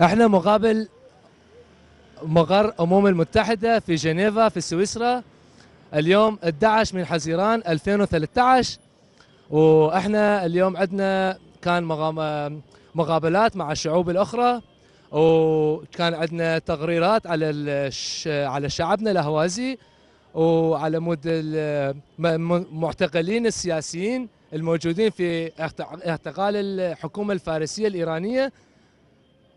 احنا مقابل مقر أمم المتحدة في جنيفا في سويسرا اليوم 11 من حزيران 2013 واحنا اليوم عندنا كان مقابلات مع الشعوب الأخرى وكان عندنا تقريرات على على شعبنا الأهوازي وعلى مود المعتقلين السياسيين الموجودين في اعتقال الحكومة الفارسية الإيرانية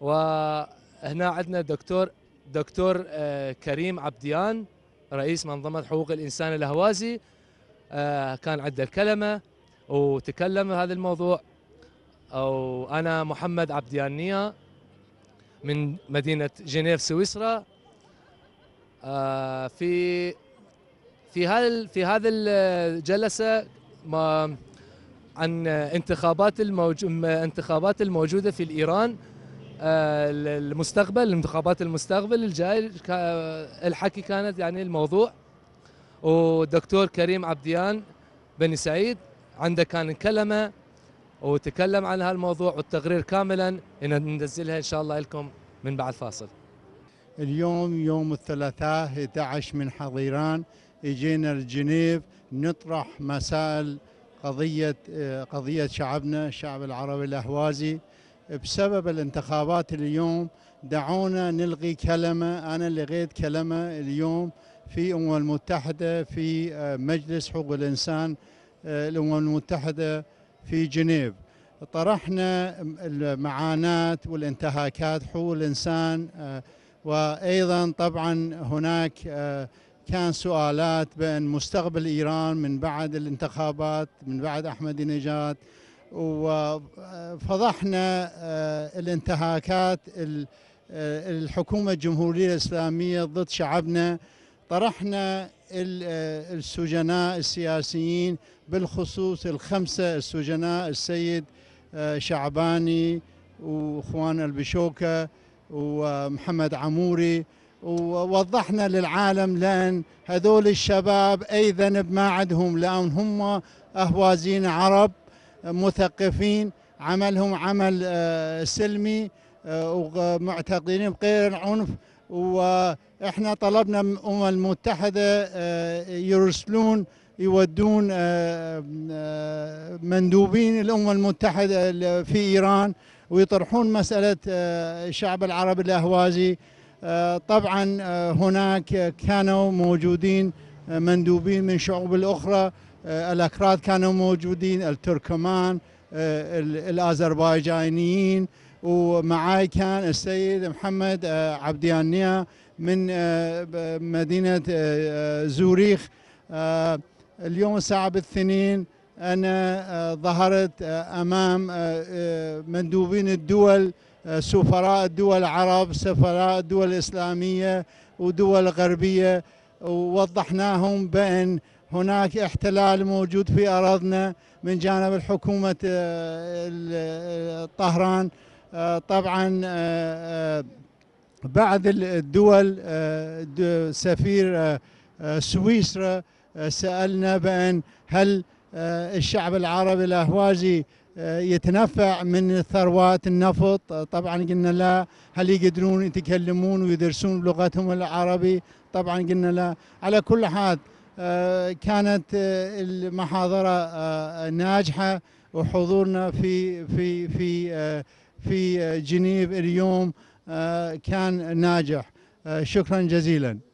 وهنا عندنا دكتور دكتور آه، كريم عبديان رئيس منظمة حقوق الإنسان الهوازي آه، كان عنده الكلمة وتكلم هذا الموضوع وأنا محمد عبديان نيا من مدينة جنيف سويسرا آه، في في هذا في هذا الجلسة ما عن انتخابات الموجودة في إيران آه، المستقبل الانتخابات المستقبل الجاي الحكي كانت يعني الموضوع والدكتور كريم عبديان بني سعيد عنده كان كلمه وتكلم عن هالموضوع والتقرير كاملا ننزلها ان شاء الله لكم من بعد فاصل. اليوم يوم الثلاثاء 11 من حضيران اجينا الجنيف نطرح مسائل قضيه آه، قضيه شعبنا الشعب العربي الاهوازي بسبب الانتخابات اليوم دعونا نلغي كلمة أنا لغيت كلمة اليوم في الأمم المتحدة في آه، مجلس حقوق الإنسان آه، الأمم المتحدة في جنيف طرحنا المعاناة والانتهاكات حقوق الإنسان آه، وأيضا طبعا هناك كان سؤالات بأن مستقبل إيران من بعد الانتخابات من بعد نجات وفضحنا آه، الانتهاكات آه، الحكومة الجمهورية الإسلامية ضد شعبنا طرحنا آه، السجناء السياسيين بالخصوص الخمسة السجناء السيد شعباني واخوان البشوكة ومحمد عموري ووضحنا للعالم لأن هذول الشباب أي ذنب ما عندهم لأن هم أهوازين عرب مثقفين عملهم عمل آه، سلمي آه، ومعتقدين بغير عنف واحنا طلبنا الامم المتحده آه، يرسلون يودون مندوبين الامم المتحده في ايران ويطرحون مساله الشعب العربي الاهوازي طبعا هناك كانوا موجودين مندوبين من شعوب الاخرى آه، الأكراد كانوا موجودين التركمان آه، الأذربيجانيين ومعاي كان السيد محمد آه، عبديانيا من مدينة زوريخ اليوم الساعة بالاثنين أنا ظهرت أمام مندوبين الدول سفراء الدول العرب سفراء الدول الإسلامية ودول غربية ووضحناهم بأن هناك احتلال موجود في أرضنا من جانب الحكومة آه، آه، طهران آه، طبعا بعض الدول سفير سويسرا سألنا بأن هل الشعب العربي الأهوازي يتنفع من ثروات النفط طبعا قلنا لا هل يقدرون يتكلمون ويدرسون بلغتهم العربي طبعا قلنا لا على كل حال كانت المحاضرة آه، ناجحة وحضورنا في في في آه، في جنيف اليوم آه، كان ناجح شكرا جزيلا